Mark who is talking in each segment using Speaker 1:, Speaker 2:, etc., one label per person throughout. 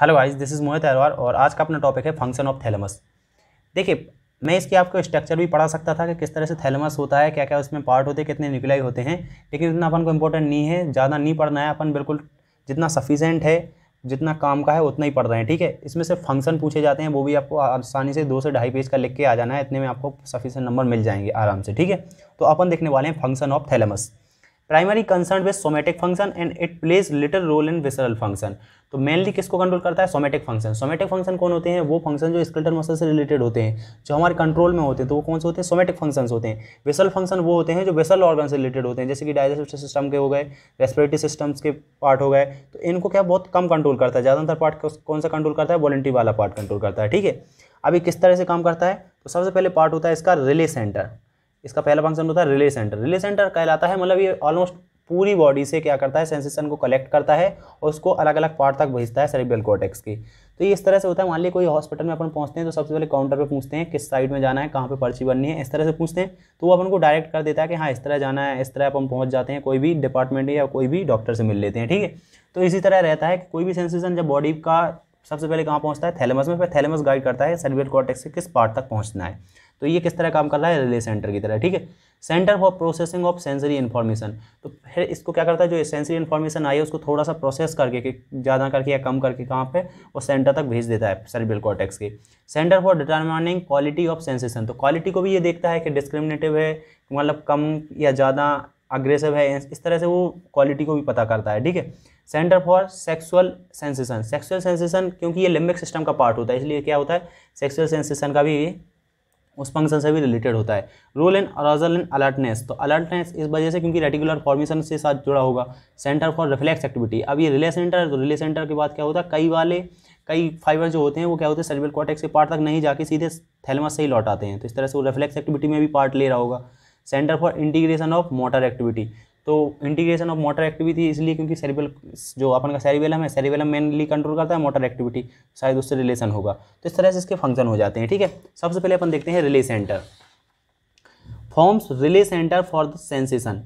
Speaker 1: hello guys this is Mohit Arwar और आज का अपना टॉपिक है फंक्शन ऑफ थैलेमस देखिए मैं इसके आपको स्ट्रक्चर भी पढ़ा सकता था कि किस तरह से थैलेमस होता है क्या क्या उसमें पार्ट होते हैं कितने न्यूक्लियाई होते हैं लेकिन इतना अपन को इम्पोर्टेंट नहीं है ज़्यादा नहीं पढ़ना है अपन बिल्कुल जितना सफिशेंट है जितना काम का है उतना ही पढ़ रहे हैं ठीक है इसमें से फंक्शन पूछे जाते हैं वो भी आपको आसानी से दो से ढाई पेज का लिख के आ जाना है इतने में आपको सफिशेंट नंबर मिल जाएंगे आराम से ठीक है तो अपन देखने वाले हैं function of thalamus primary concern with somatic function and it plays little role in visceral function तो मेनली किसको कंट्रोल करता है सोमेटिक फंक्शन सोमेटिक फंक्शन कौन होते हैं वो फंक्शन जो स्किल्टर मसल से रिलेटेड होते हैं जो हमारे कंट्रोल में होते हैं तो वो कौन से होते हैं सोमेटिक फंक्शन होते हैं विसल फंक्शन वो होते हैं जो विसल ऑर्गन से रिलेटेड होते हैं जैसे कि डाइजेस्टिव सिस्टम के हो गए रेस्पिरेटरी सिस्टम्स के पार्ट हो गए तो इनको क्या बहुत कम कंट्रोल करता है ज़्यादातर पार्ट कौन सा कंट्रोल करता है वॉलेंट्री वाला पार्ट कंट्रोल करता है ठीक है अभी किस तरह से काम करता है तो सबसे पहले पार्ट होता है इसका रिले सेंटर इसका पहला फंक्शन होता है रिले सेंटर रिले सेंटर कहलाता है मतलब ये ऑलमोस्ट पूरी बॉडी से क्या करता है सेंसेशन को कलेक्ट करता है और उसको अलग अलग पार्ट तक भेजता है सेरिब्रल कॉटेक्स की तो ये इस तरह से होता है मान ली कोई हॉस्पिटल में अपन पहुंचते हैं तो सबसे पहले काउंटर पे पूछते हैं किस साइड में जाना है कहाँ पे पर्ची बननी है इस तरह से पूछते हैं तो वो अपन को डायरेक्ट कर देता है कि हाँ इस तरह जाना है इस तरह अपन पहुँच जाते हैं कोई भी डिपार्टमेंट या कोई भी डॉक्टर से मिल लेते हैं ठीक है तो इसी तरह रहता है कि कोई भी सेंसेशन जब बॉडी का सबसे पहले कहाँ पहुँचता है थैलेमस में फिर थैलेमस गाइड करता है सेरिब्रल कॉटेक्स से किस पार्ट तक पहुँचना है तो ये किस तरह काम कर रहा है रिले सेंटर की तरह ठीक है centre for processing of sensory information तो फिर इसको क्या करता है जो सेंसरी इन्फॉर्मेशन आई है उसको थोड़ा सा प्रोसेस करके कि ज़्यादा करके या कम करके कहाँ पे वो सेंटर तक भेज देता है सर्बिल कॉटेक्स के centre for determining quality of sensation तो क्वालिटी को भी ये देखता है कि डिस्क्रिमिनेटिव है मतलब कम या ज़्यादा अग्रेसिव है इस तरह से वो क्वालिटी को भी पता करता है ठीक है centre for sexual sensation sexual sensation क्योंकि ये लिम्बिक सिस्टम का पार्ट होता है इसलिए क्या होता है सेक्सुअल सेंसेशन का भी उस फंक्शन से भी रिलेटेड होता है role in arousal in alertness तो अलर्टनेस इस वजह से क्योंकि रेटिकुलर फॉर्मेशन से साथ जुड़ा होगा सेंटर फॉर रिफ्लेक्स एक्टिविटी अब ये रिले सेंटर है तो रिले सेंटर के बाद क्या होता है कई वाले कई फाइबर जो होते हैं वो क्या होते हैं सर्विल कॉटेक्स के पार्ट तक नहीं जाके सीधे थैलमस से ही लौट आते हैं तो इस तरह से वो रिफ्लेक्स एक्टिविटी में भी पार्ट ले रहा होगा centre for integration of motor activity तो इंटीग्रेशन ऑफ मोटर एक्टिविटी इसलिए क्योंकि सेरिबल जो अपन का सेरिबेलम है सेरिबेलम मेनली कंट्रोल करता है मोटर एक्टिविटी शायद उससे रिलेशन होगा तो इस तरह से इसके फंक्शन हो जाते हैं ठीक है सबसे पहले अपन देखते हैं relay centre forms relay centre for the sensation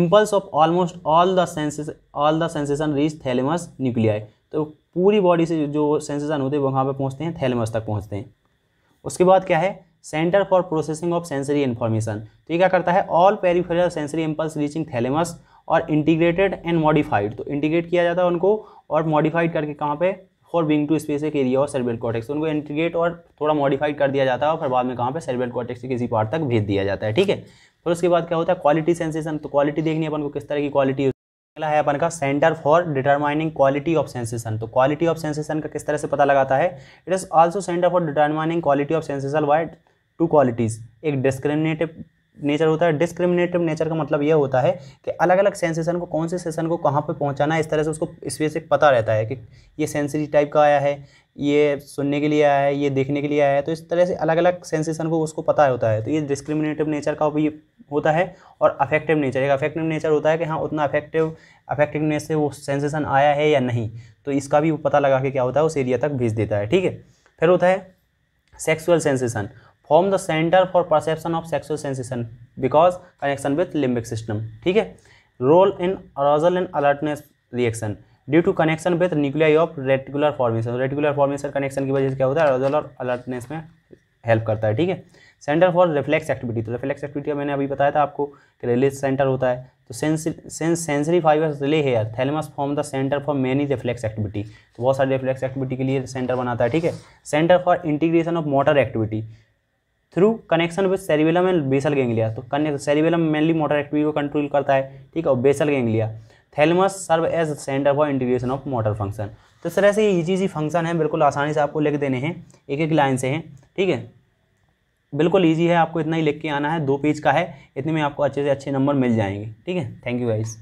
Speaker 1: impulse of almost all the senses all the sensation reach thalamus nuclei तो पूरी बॉडी से जो सेंसेशन होते हैं वहाँ पर पहुँचते हैं थैलेमस तक पहुँचते हैं उसके बाद क्या है centre for processing of sensory information तो ये क्या करता है all peripheral sensory impulse reaching thalamus और इंटीग्रेटेड एंड मॉडिफाइड तो इंटीग्रेट किया जाता है उनको और मॉडिफाइड करके कहाँ पे forwarding to specific area और सर्वियल कॉटेक्स उनको इंटीग्रेट और थोड़ा मॉडिफाइड कर दिया जाता है और फिर बाद में कहाँ पे सर्वेल कॉटेक्स के किसी पार्ट तक भेज दिया जाता है ठीक है फिर उसके बाद क्या होता है क्वालिटी सेंसेशन तो क्वालिटी देखनी है अपन को किस तरह की क्वालिटी है अपन का centre for determining quality of sensation तो क्वालिटी ऑफ सेंसेशन का किस तरह से पता लगाता है it is also centre for determining quality of sensation with two qualities एक डिस्क्रिमिनेटिव नेचर होता है डिस्क्रिमिनेटिव नेचर का मतलब यह होता है कि अलग अलग सेंसेशन को कौन से सेशन को कहाँ पर पहुँचाना है इस तरह से उसको से पता रहता है कि ये सेंसरी टाइप का आया है ये सुनने के लिए आया है ये देखने के लिए आया है तो इस तरह से अलग अलग सेंसेशन को उसको पता होता है तो ये डिस्क्रिमिनेटिव नेचर का भी होता है और अफेक्टिव नेचर एक अफेक्टिव नेचर होता है कि हाँ उतना अफेक्टिव अफेक्टिवनेस से वो सेंसेशन आया है या नहीं तो इसका भी पता लगा के क्या होता है उस एरिया तक भेज देता है ठीक है फिर होता है sexual sensation form the centre for perception of sexual sensation because connection with limbic system ठीक है role in arousal and alertness reaction due to connection with nuclei of reticular formation reticular formation connection की वजह से क्या होता है अरोजल और alertness में हेल्प करता है ठीक है सेंटर फॉर रिफ्लेक्स एक्टिविटी तो रिफ्लेक्स एक्टिविटी मैंने अभी बताया था आपको कि रिलीज सेंटर होता है तो sense sensory fibres relay here thalamus form the centre for many reflex activity तो बहुत सारे रिफ्लेक्स एक्टिविटी के लिए सेंटर बनाता है ठीक है centre for integration of motor activity through connection with cerebellum and basal ganglia तो connect cerebellum mainly motor activity को कंट्रोल करता है ठीक है और basal ganglia thalamus serve as centre for integration of motor function तो इस तरह से ये इजी सी फंक्शन है बिल्कुल आसानी से आपको लिख देने हैं एक एक लाइन से हैं ठीक है बिल्कुल ईजी है आपको इतना ही लिख के आना है दो पेज का है इतने में आपको अच्छे से अच्छे नंबर मिल जाएंगे ठीक है थैंक यू गाइज़